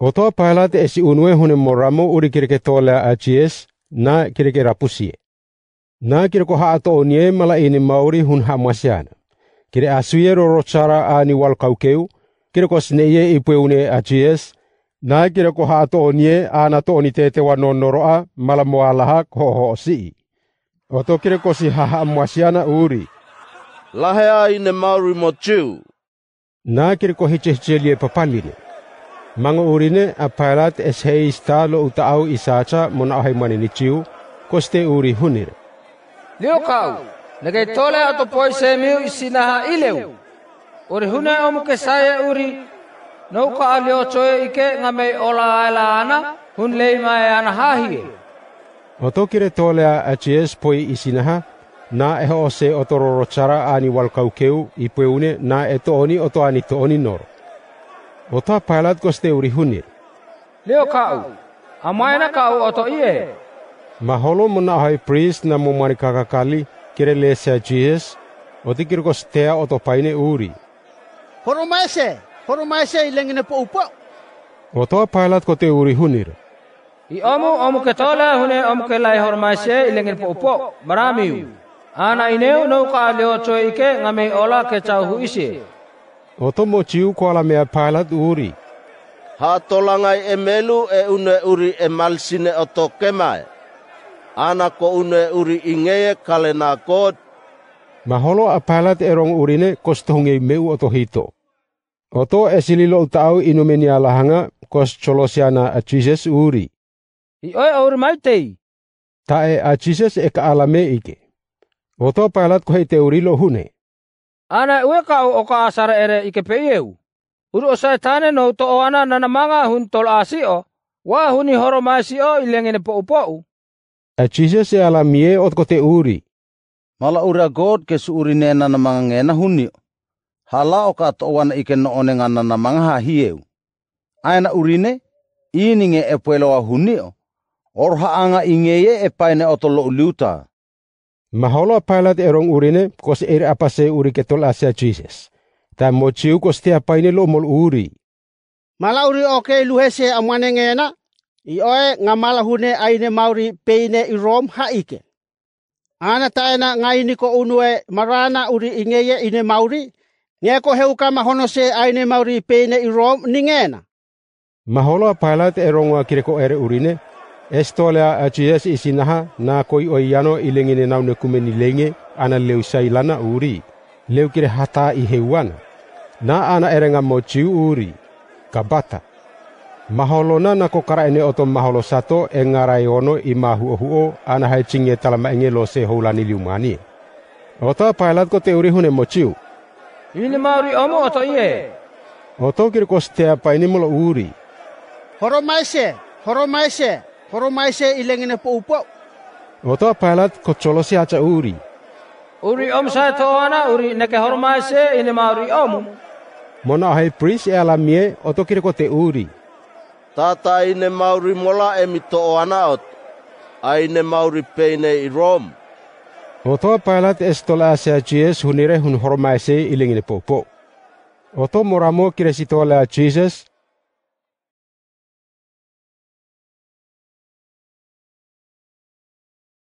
O toa pailate e si unue hune moramo uri kireke tolea a GS na kireke rapusi. Na kireko haa to onie mala ini mauri hun hamasiana. Kire asuye ro rochara a ni wal kaukeu, kireko sneye ipue une a GS, na kireko haa to onie a na to ni tete wa nonoroa mala moalaha koho si. O to kireko si haa hamasiana uri. Lahea ine mauri mo Na kireko hiche hiche lie papalini. Mango urine a pilot es hei sta lo uta au i sacha mo hai mani ni chiu koste uri hunir Leo kau, nagei tole ato poise se miu i sinaha i Uri hune o muke saia e uri nauka a leo choe ike ngame mei ola aila ana hun lei mai e ana hahie. oto kire tole a HS poi i sinaha, nā e se o chara ani walkau keu i pue une nā e tooni to ani tooni noro. Ota palat koste hunir Leo kau, na kau oto iye. Maholo muna hai priest na mumani kali kire lesia Jesus, oti kire kostea oto paine uri. horo mai se horo mai se ilengi ne po upo. Ota palat kote hunir I amu ke ketola hune horo mai se ilengi ne po upo, maramiu. Ana ineu nau ka leo choi ke ngame ola ke chau huise otomochiw kola mea palat uri ha tolangai e melu e une uri e malsine o kemai. ana ko une uri ingeye kalena kot maholo a palat erong urine kostohunge meu oto hito oto e sililo utau inumeni alahanga kos cholosiana a Jesus uri i oi aur maitei ta e a Jesus e ka alame ike oto palat ko he teurilo Ana ue ka o oka asara ere i ke Uru o sae tane nou to o ana nana manga hun tol a si o, wā huni horo mai si o ilengene lengene po upo u. A e chise se ala mie o tko uri. Mala ura god ke su uri nena nana manga ngena huni o. Hala o ka to o ana i no onenga ngana nana manga ha hi eu. Aena urine, ini nge e puelo a huni o. Orha anga inge ye e paine o tolo uliutaa. Maholo pailat erong urine kos er apa se uri ketol asia Jesus. Ta mochiu kos tia paine lo mol uri. Mala uri oke okay, luhe se amane ngena. I oe ngamala hune aine mauri peine i rom haike. Ana taena ngai ko unue marana uri ingeye ine mauri. Nye ko heuka mahono se aine mauri peine i rom ningena. Maholo pailat erong wa kireko ere urine estole atu es i sinaha na koi o iano i lengi ne naune kume ni lenge ana leu sai lana uri leu kire hata i heuana na ana erenga mo chiu uri kabata maholo na na kokara ene oto maholo sato e ngarai ono i mahu ohu o ana hai chinge talama enge lo se houlani liumani oto pailat ko te uri hune mo chiu ini maru omo oto ie oto kire ko stea paini mo uri horo maise horo maise horomaise ilengene po upo. oto palat ko cholosi acha uri. Uri om sa to ana uri neke horomaise ine ma om. Mona hai prince e ala mie kire ko te uri. Tata ine mauri mola e mito ana ot. Aine mauri peine i rom Oto palat estola se jes hunire hun hormaise po popo. Oto moramo kiresitola Jesus